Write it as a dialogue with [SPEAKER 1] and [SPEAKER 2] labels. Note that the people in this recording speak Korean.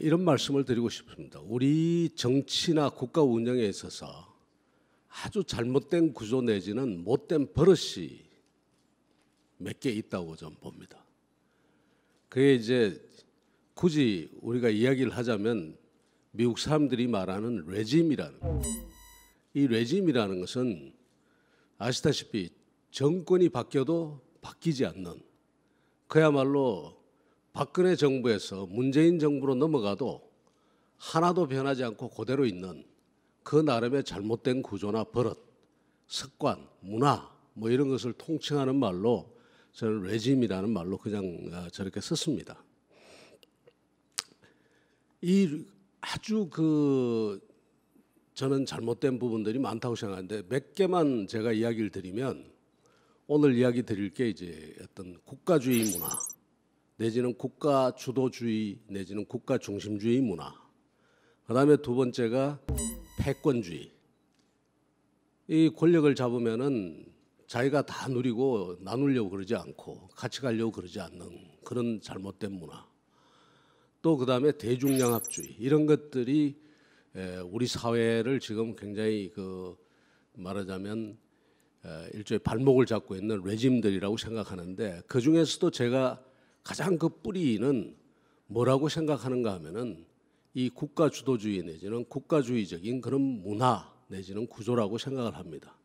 [SPEAKER 1] 이런 말씀을 드리고 싶습니다. 우리 정치나 국가 운영에 있어서 아주 잘못된 구조 내지는 못된 버릇이 몇 개 있다고 저는 봅니다. 그게 이제 굳이 우리가 이야기를 하자면 미국 사람들이 말하는 레짐이라는 이 레짐이라는 것은 아시다시피 정권이 바뀌어도 바뀌지 않는 그야말로 박근혜 정부에서 문재인 정부로 넘어가도 하나도 변하지 않고 그대로 있는 그 나름의 잘못된 구조나 버릇, 습관, 문화 뭐 이런 것을 통칭하는 말로 저는 레짐이라는 말로 그냥 어, 저렇게 썼습니다. 이 아주 그 저는 잘못된 부분들이 많다고 생각하는데 몇 개만 제가 이야기를 드리면 오늘 이야기 드릴 게 이제 어떤 국가주의 문화 내지는 국가 주도주의 내지는 국가 중심주의 문화. 그다음에 두 번째가 패권주의. 이 권력을 잡으면은 자기가 다 누리고 나누려고 그러지 않고 같이 가려고 그러지 않는 그런 잘못된 문화. 또 그다음에 대중양압주의 이런 것들이 우리 사회를 지금 굉장히 그 말하자면 일종의 발목을 잡고 있는 레짐들이라고 생각하는데 그 중에서도 제가 가장 그 뿌리는 뭐라고 생각하는가 하면은 이 국가 주도주의 내지는 국가주의적인 그런 문화 내지는 구조라고 생각을 합니다.